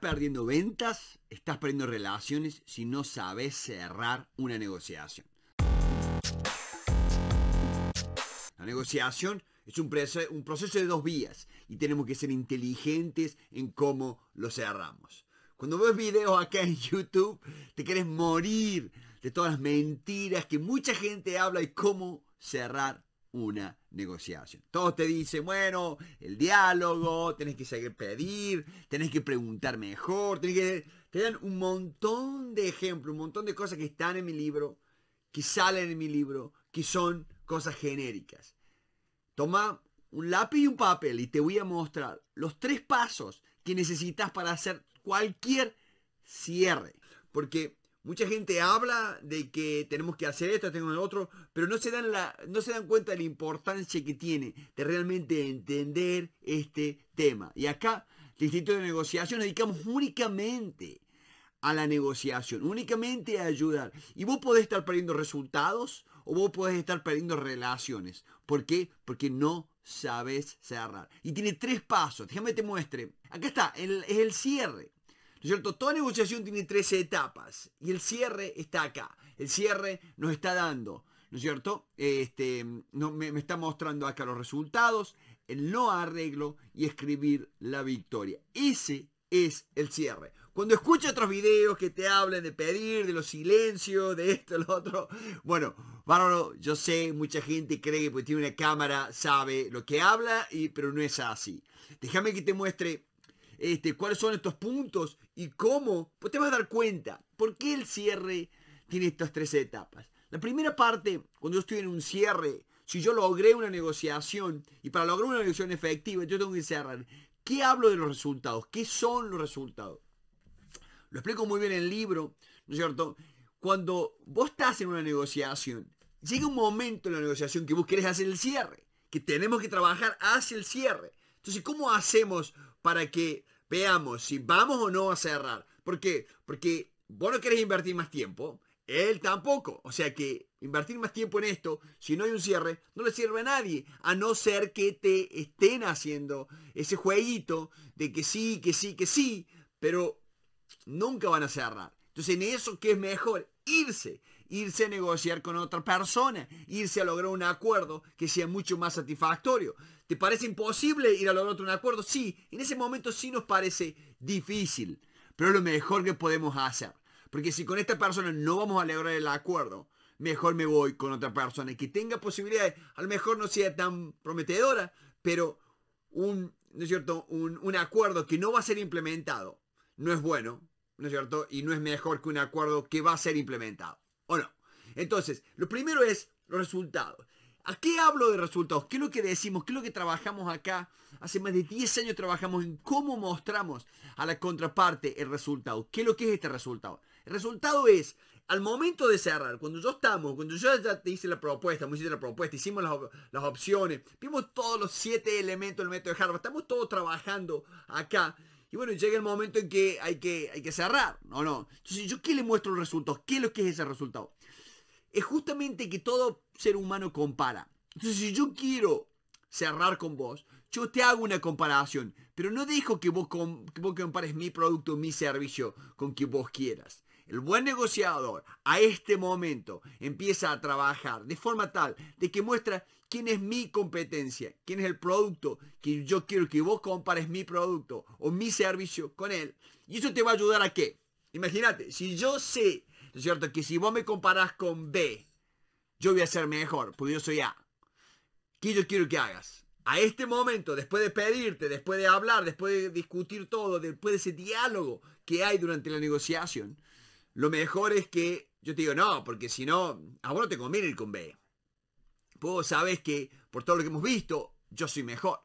perdiendo ventas, estás perdiendo relaciones si no sabes cerrar una negociación. La negociación es un, un proceso de dos vías y tenemos que ser inteligentes en cómo lo cerramos. Cuando ves videos acá en YouTube, te quieres morir de todas las mentiras que mucha gente habla y cómo cerrar una negociación. Todos te dicen, bueno, el diálogo, tenés que seguir pedir, tenés que preguntar mejor, tenés que... Te dan un montón de ejemplos, un montón de cosas que están en mi libro, que salen en mi libro, que son cosas genéricas. Toma un lápiz y un papel y te voy a mostrar los tres pasos que necesitas para hacer cualquier cierre. Porque Mucha gente habla de que tenemos que hacer esto, tenemos el otro, pero no se, dan la, no se dan cuenta de la importancia que tiene de realmente entender este tema. Y acá, el Instituto de Negociación, dedicamos únicamente a la negociación, únicamente a ayudar. Y vos podés estar perdiendo resultados o vos podés estar perdiendo relaciones. ¿Por qué? Porque no sabes cerrar. Y tiene tres pasos. Déjame te muestre. Acá está, es el cierre cierto? Toda negociación tiene 13 etapas y el cierre está acá. El cierre nos está dando, ¿no es cierto? Este, no, me, está mostrando acá los resultados, el no arreglo y escribir la victoria. Ese es el cierre. Cuando escucha otros videos que te hablan de pedir, de los silencios, de esto, lo otro, bueno, bárbaro, yo sé, mucha gente cree que porque tiene una cámara sabe lo que habla, y, pero no es así. Déjame que te muestre este, cuáles son estos puntos y cómo, pues te vas a dar cuenta por qué el cierre tiene estas tres etapas. La primera parte, cuando yo estoy en un cierre, si yo logré una negociación y para lograr una negociación efectiva, yo tengo que cerrar. ¿Qué hablo de los resultados? ¿Qué son los resultados? Lo explico muy bien en el libro, ¿no es cierto? Cuando vos estás en una negociación, llega un momento en la negociación que vos querés hacer el cierre, que tenemos que trabajar hacia el cierre. Entonces, ¿cómo hacemos para que veamos si vamos o no a cerrar? ¿Por qué? Porque vos no querés invertir más tiempo, él tampoco. O sea que invertir más tiempo en esto, si no hay un cierre, no le sirve a nadie. A no ser que te estén haciendo ese jueguito de que sí, que sí, que sí, pero nunca van a cerrar. Entonces en eso que es mejor irse irse a negociar con otra persona, irse a lograr un acuerdo que sea mucho más satisfactorio. ¿Te parece imposible ir a lograr un acuerdo? Sí, en ese momento sí nos parece difícil, pero es lo mejor que podemos hacer. Porque si con esta persona no vamos a lograr el acuerdo, mejor me voy con otra persona que tenga posibilidades, a lo mejor no sea tan prometedora, pero un, es cierto? un, acuerdo que no va a ser implementado no es bueno, ¿no es cierto? Y no es mejor que un acuerdo que va a ser implementado. ¿O no? Entonces, lo primero es los resultados. ¿A qué hablo de resultados? ¿Qué es lo que decimos? ¿Qué es lo que trabajamos acá? Hace más de 10 años trabajamos en cómo mostramos a la contraparte el resultado. ¿Qué es lo que es este resultado? El resultado es, al momento de cerrar, cuando yo estamos, cuando yo ya te hice la propuesta, me la propuesta, hicimos las, las opciones, vimos todos los siete elementos del método de Harvard, estamos todos trabajando acá y bueno, llega el momento en que hay que, hay que cerrar, ¿no? no. Entonces, ¿yo qué le muestro el resultado? ¿Qué es lo que es ese resultado? Es justamente que todo ser humano compara. Entonces, si yo quiero cerrar con vos, yo te hago una comparación, pero no dejo que vos, que compares mi producto, mi servicio con que vos quieras. El buen negociador a este momento empieza a trabajar de forma tal de que muestra ¿Quién es mi competencia? ¿Quién es el producto que yo quiero que vos compares mi producto o mi servicio con él? Y eso te va a ayudar a qué? Imagínate, si yo sé, ¿no es cierto?, que si vos me comparás con B, yo voy a ser mejor, porque yo soy A. ¿Qué yo quiero que hagas? A este momento, después de pedirte, después de hablar, después de discutir todo, después de ese diálogo que hay durante la negociación, lo mejor es que yo te digo, no, porque si no, a vos no te conviene ir con B. Vos sabés que, por todo lo que hemos visto, yo soy mejor.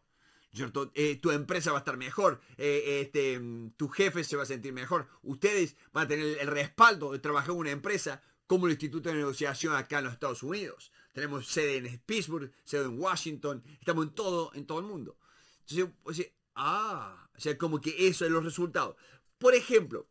Eh, tu, empresa va a estar mejor, eh, este, mm, tu jefe se va a sentir mejor, ustedes van a tener el, respaldo de trabajar en una empresa como el Instituto de Negociación acá en los Estados Unidos. Tenemos sede en Pittsburgh, sede en Washington, estamos en todo, en todo el mundo. Entonces, ah, o sea, como que eso es los resultados. Por ejemplo,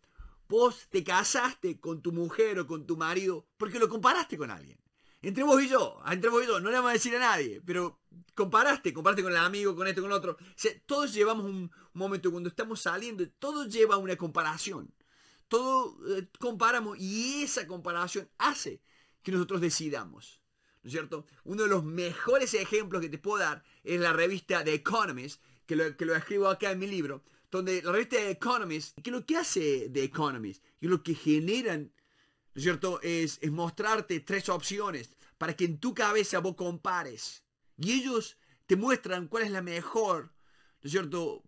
vos te casaste con tu mujer o con tu marido porque lo comparaste con alguien. Entre vos y yo, entre vos y yo, no le vamos a decir a nadie, pero comparaste, comparaste con el amigo, con esto, con otro. todos llevamos un momento cuando estamos saliendo, todo lleva una comparación. Todo eh, comparamos y esa comparación hace que nosotros decidamos. ¿No es cierto? Uno de los mejores ejemplos que te puedo dar es la revista The Economist, que lo, que lo escribo acá en mi libro, donde la revista The Economist, que lo que hace The Economist, que lo que generan ¿no es cierto? Es, mostrarte tres opciones para que en tu cabeza vos compares. Y ellos te muestran cuál es la mejor, ¿no es cierto?,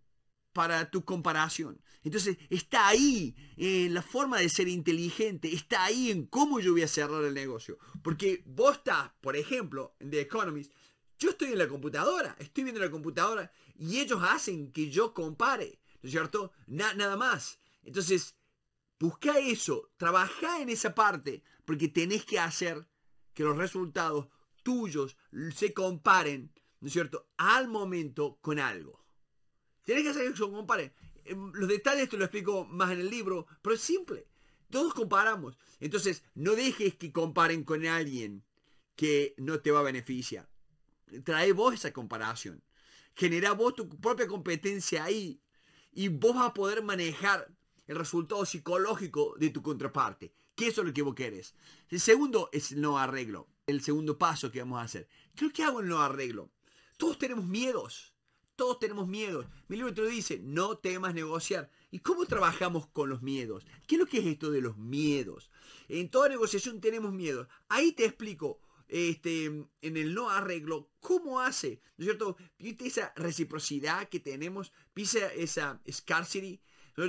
para tu comparación. Entonces, está ahí en eh, la forma de ser inteligente, está ahí en cómo yo voy a cerrar el negocio. Porque vos estás, por ejemplo, en The Economist, yo estoy en la computadora, estoy viendo la computadora y ellos hacen que yo compare, ¿no es cierto? nada más. Entonces, Busca eso, trabaja en esa parte, porque tenés que hacer que los resultados tuyos se comparen, ¿no es cierto?, al momento con algo. Tenés que hacer que se comparen. Em, los detalles te lo explico más en el libro, pero es simple. Todos comparamos. Entonces, no dejes que comparen con alguien que no te va a beneficiar. Trae vos esa comparación. Genera vos tu propia competencia ahí y vos vas a poder manejar el resultado psicológico de tu contraparte, qué es lo que vos querés. El segundo es no arreglo, el segundo paso que vamos a hacer. ¿Qué que hago en no arreglo? Todos tenemos miedos, todos tenemos miedos. Mi libro te dice, no temas negociar. ¿Y cómo trabajamos con los miedos? ¿Qué es lo que es esto de los miedos? En toda negociación tenemos miedos. Ahí te explico este, en el no arreglo, ¿cómo hace? ¿No es cierto? esa reciprocidad que tenemos, Pisa esa scarcity,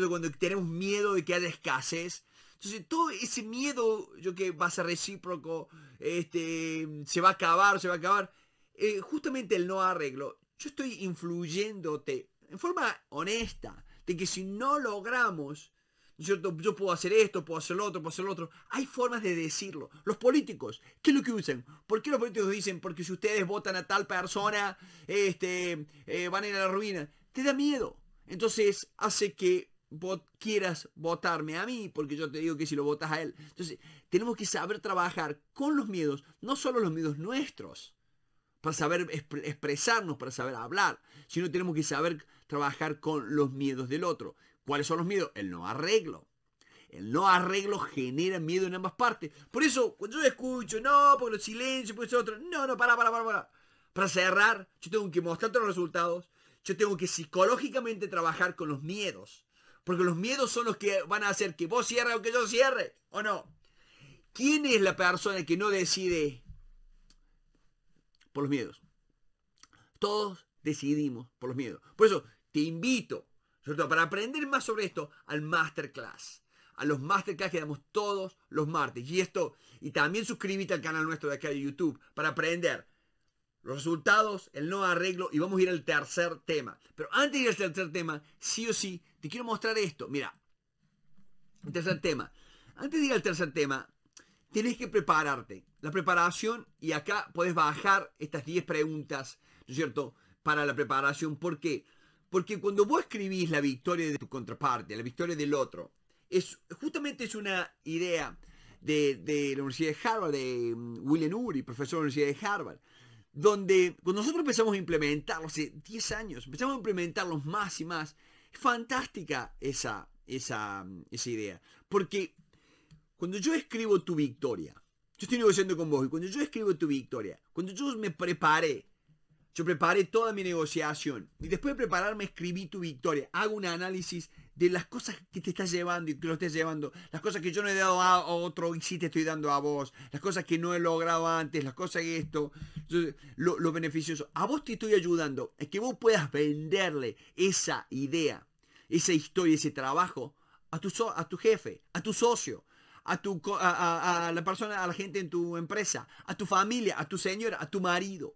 cuando tenemos miedo de que haya escasez. Entonces todo ese miedo, yo que va a ser recíproco, este, se va a acabar, se va a acabar. Eh, justamente el no arreglo, yo estoy influyéndote en forma honesta, de que si no logramos, yo, puedo hacer esto, puedo hacer lo otro, puedo hacer lo otro. Hay formas de decirlo. Los políticos, ¿qué es lo que usan? ¿Por qué los políticos dicen? Porque si ustedes votan a tal persona, este, eh, van a ir a la ruina. Te da miedo. Entonces hace que quieras votarme a mí, porque yo te digo que si lo votas a él. Entonces, tenemos que saber trabajar con los miedos, no solo los miedos nuestros, para saber expresarnos, para saber hablar, sino tenemos que saber trabajar con los miedos del otro. ¿Cuáles son los miedos? El no arreglo. El no arreglo genera miedo en ambas partes. Por eso, cuando yo escucho, no, por los silencios, por pues eso otro, no, no, para, para, para, para. Para cerrar, yo tengo que mostrarte los resultados. Yo tengo que psicológicamente trabajar con los miedos porque los miedos son los que van a hacer que vos cierres o que yo cierre, ¿o no? ¿Quién es la persona que no decide por los miedos? Todos decidimos por los miedos. Por eso te invito, sobre todo para aprender más sobre esto, al masterclass. A los masterclass que damos todos los martes. Y esto, y también suscríbete al canal nuestro de acá de YouTube para aprender los resultados, el no arreglo y vamos a ir al tercer tema. Pero antes de ir al tercer tema, sí o sí, te quiero mostrar esto. Mira, el tercer tema. Antes de ir al tercer tema, tienes que prepararte. La preparación, y acá puedes bajar estas 10 preguntas, ¿no es cierto?, para la preparación. ¿Por qué? Porque cuando vos escribís la victoria de tu contraparte, la victoria del otro, es, justamente es una idea de, de la Universidad de Harvard, de mm, William Uri, profesor de la Universidad de Harvard donde cuando nosotros empezamos a implementarlos hace 10 años, empezamos a implementarlos más y más, es fantástica esa, esa, esa idea. Porque cuando yo escribo tu victoria, yo estoy negociando con vos, y cuando yo escribo tu victoria, cuando yo me preparé, yo preparé toda mi negociación, y después de prepararme escribí tu victoria, hago un análisis de las cosas que te estás llevando y que lo estás llevando, las cosas que yo no he dado a otro y sí te estoy dando a vos, las cosas que no he logrado antes, las cosas que esto, lo, beneficioso. A vos te estoy ayudando, es que vos puedas venderle esa idea, esa historia, ese trabajo a tu, a tu jefe, a tu socio, a, tu, a, la persona, a la gente en tu empresa, a tu familia, a tu señora, a tu marido.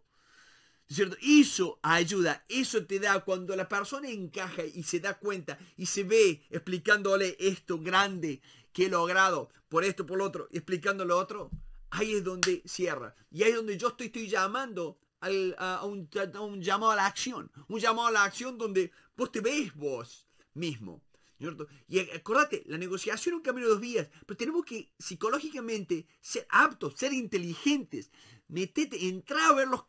Eso ayuda, eso te da cuando la persona encaja y se da cuenta y se ve explicándole esto grande que he logrado por esto, por lo otro, explicando lo otro, ahí es donde cierra. Y ahí es donde yo estoy, estoy llamando a, un, llamado a la acción. Un llamado a la acción donde vos te ves vos mismo. Y acordate, la negociación es un camino de dos vías, pero tenemos que psicológicamente ser aptos, ser inteligentes, metete, entra a ver los,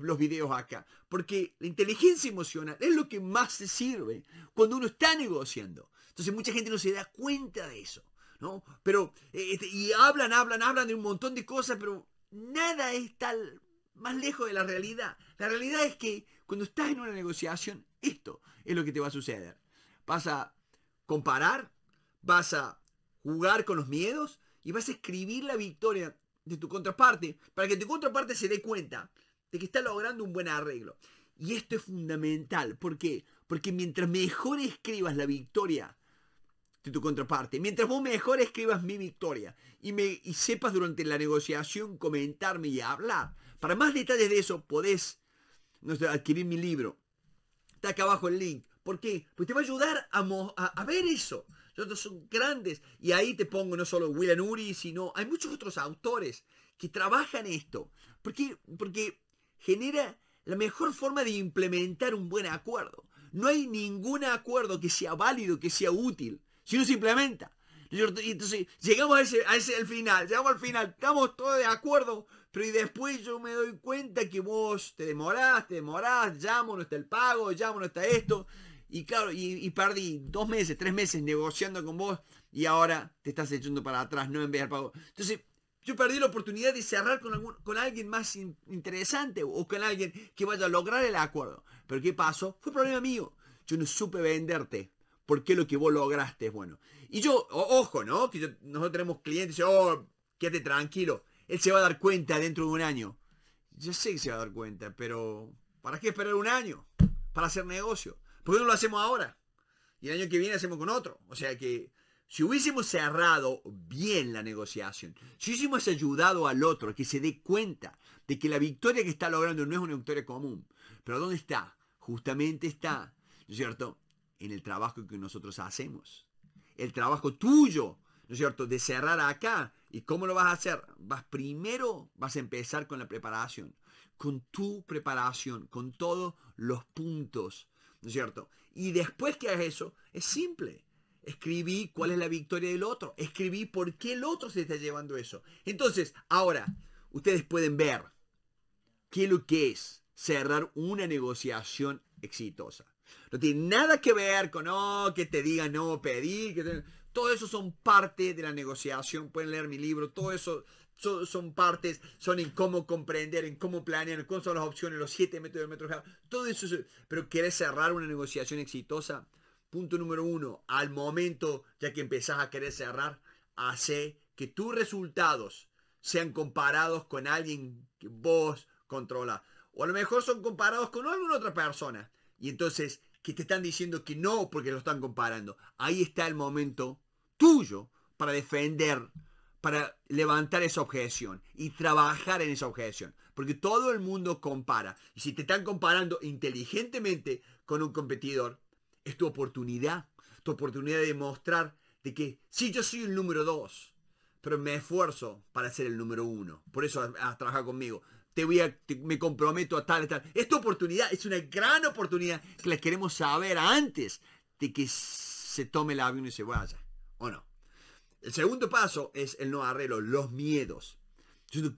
los, videos acá, porque la inteligencia emocional es lo que más se sirve cuando uno está negociando. Entonces mucha gente no se da cuenta de eso, ¿no? Pero, eh, este, y hablan, hablan, hablan de un montón de cosas, pero nada es tal más lejos de la realidad. La realidad es que cuando estás en una negociación, esto es lo que te va a suceder. Vas a comparar, vas a jugar con los miedos y vas a escribir la victoria de tu contraparte, para que tu contraparte se dé cuenta de que está logrando un buen arreglo. Y esto es fundamental. ¿Por qué? Porque mientras mejor escribas la victoria de tu contraparte, mientras vos mejor escribas mi victoria y, me, sepas durante la negociación comentarme y hablar, para más detalles de eso podés adquirir mi libro. Está acá abajo el link. ¿Por qué? Pues te va a ayudar a, a, a ver eso son grandes. Y ahí te pongo no solo William Uri, sino hay muchos otros autores que trabajan esto. Porque, porque genera la mejor forma de implementar un buen acuerdo. No hay ningún acuerdo que sea válido, que sea útil, si no se implementa. entonces llegamos a ese, al final, llegamos al final, estamos todos de acuerdo, pero y después yo me doy cuenta que vos te demorás, te demorás, llamo, no está el pago, llamo, no está esto, y claro, y, perdí dos meses, tres meses negociando con vos y ahora te estás echando para atrás, no enviar pago. Entonces, yo perdí la oportunidad de cerrar con, algún, con alguien más interesante o con alguien que vaya a lograr el acuerdo. Pero ¿qué pasó? Fue problema mío. Yo no supe venderte. Porque lo que vos lograste es bueno. Y yo, ojo, ¿no? Que nosotros tenemos clientes, y, oh, quédate tranquilo. Él se va a dar cuenta dentro de un año. Yo sé que se va a dar cuenta, pero ¿para qué esperar un año? Para hacer negocio. ¿Por qué no lo hacemos ahora? Y el año que viene hacemos con otro. O sea que si hubiésemos cerrado bien la negociación, si hubiésemos ayudado al otro que se dé cuenta de que la victoria que está logrando no es una victoria común, pero ¿dónde está? Justamente está, ¿no es cierto?, en el trabajo que nosotros hacemos. El trabajo tuyo, ¿no es cierto?, de cerrar acá. ¿Y cómo lo vas a hacer? Vas primero, vas a empezar con la preparación, con tu preparación, con todos los puntos ¿no es cierto? Y después que hagas eso, es simple. Escribí cuál es la victoria del otro. Escribí por qué el otro se está llevando eso. Entonces, ahora, ustedes pueden ver qué es lo que es cerrar una negociación exitosa. No tiene nada que ver con, oh, que te digan no pedir. Que Todo eso son parte de la negociación. Pueden leer mi libro. Todo eso son, partes, son en cómo comprender, en cómo planear, en cuáles son las opciones, los siete métodos de metro. Todo eso, pero querés cerrar una negociación exitosa. Punto número uno, al momento ya que empezás a querer cerrar, hace que tus resultados sean comparados con alguien que vos controla O a lo mejor son comparados con alguna otra persona. Y entonces, que te están diciendo que no porque lo están comparando. Ahí está el momento tuyo para defender para levantar esa objeción y trabajar en esa objeción. Porque todo el mundo compara. Y si te están comparando inteligentemente con un competidor, es tu oportunidad. Tu oportunidad de mostrar de que si yo soy el número dos, pero me esfuerzo para ser el número uno. Por eso has, trabajado conmigo. Te voy a, me comprometo a tal, tal. Esta oportunidad es una gran oportunidad que les queremos saber antes de que se tome el avión y se vaya. ¿O no? El segundo paso es el no arreglo, los miedos.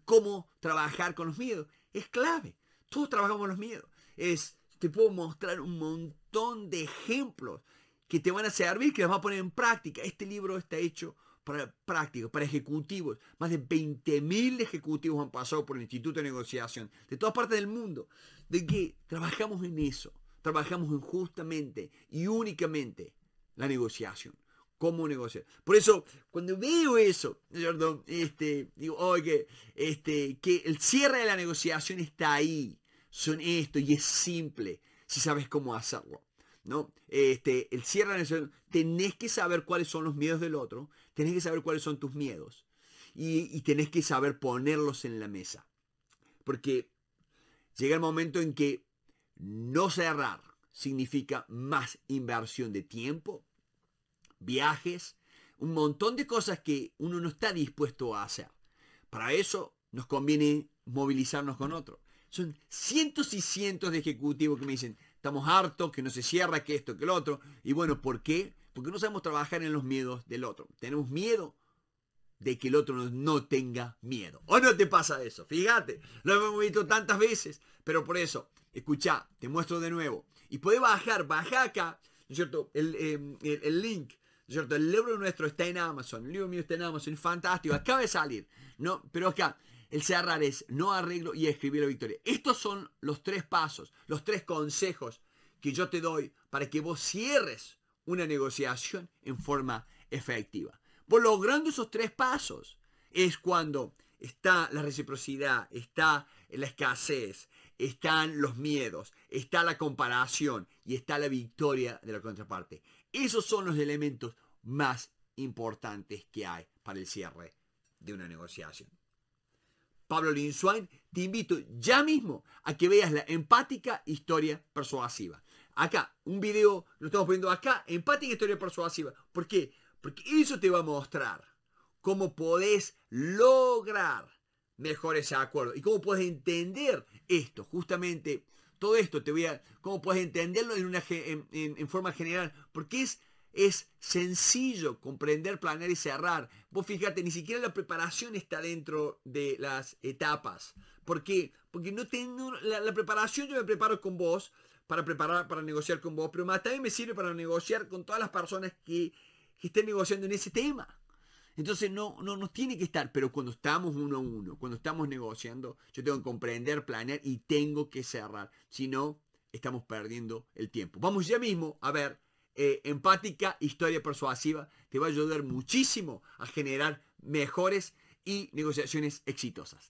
¿Cómo trabajar con los miedos? Es clave. Todos trabajamos con los miedos. Es, te puedo mostrar un montón de ejemplos que te van a servir, que los van a poner en práctica. Este libro está hecho para prácticos, para ejecutivos. Más de 20.000 ejecutivos han pasado por el Instituto de Negociación de todas partes del mundo. De que trabajamos en eso. Trabajamos en justamente y únicamente la negociación cómo negociar. Por eso, cuando veo eso, ¿no Este, digo, oye, este, que el cierre de la negociación está ahí. Son esto y es simple si sabes cómo hacerlo. ¿no? Este, el cierre de la negociación, tenés que saber cuáles son los miedos del otro, tenés que saber cuáles son tus miedos y, y tenés que saber ponerlos en la mesa. Porque llega el momento en que no cerrar significa más inversión de tiempo, viajes, un montón de cosas que uno no está dispuesto a hacer. Para eso nos conviene movilizarnos con otro Son cientos y cientos de ejecutivos que me dicen, estamos hartos, que no se cierra, que esto, que el otro. Y bueno, ¿por qué? Porque no sabemos trabajar en los miedos del otro. Tenemos miedo de que el otro no, tenga miedo. ¿O no te pasa eso? Fíjate, lo hemos visto tantas veces, pero por eso, escucha, te muestro de nuevo. Y puede bajar, baja acá, cierto? el eh, link el libro nuestro está en Amazon, el libro mío está en Amazon, fantástico, acaba de salir, ¿no? Pero acá, el cerrar es no arreglo y escribir la victoria. Estos son los tres pasos, los tres consejos que yo te doy para que vos cierres una negociación en forma efectiva. Por logrando esos tres pasos es cuando está la reciprocidad, está la escasez, están los miedos, está la comparación y está la victoria de la contraparte. Esos son los elementos más importantes que hay para el cierre de una negociación. Pablo Linswain, te invito ya mismo a que veas la empática historia persuasiva. Acá, un video, lo estamos poniendo acá, empática historia persuasiva. ¿Por qué? Porque eso te va a mostrar cómo podés lograr mejor ese acuerdo y cómo puedes entender esto, justamente todo esto te voy a, cómo puedes entenderlo en, una, en, forma general, porque es, es sencillo comprender, planear y cerrar. Vos fíjate, ni siquiera la preparación está dentro de las etapas. ¿Por qué? Porque no tengo la, preparación, yo me preparo con vos, para preparar, para negociar con vos, pero más también me sirve para negociar con todas las personas que, que estén negociando en ese tema. Entonces no, no nos tiene que estar, pero cuando estamos uno a uno, cuando estamos negociando, yo tengo que comprender, planear y tengo que cerrar. Si no, estamos perdiendo el tiempo. Vamos ya mismo a ver eh, empática, historia persuasiva, te va a ayudar muchísimo a generar mejores y negociaciones exitosas.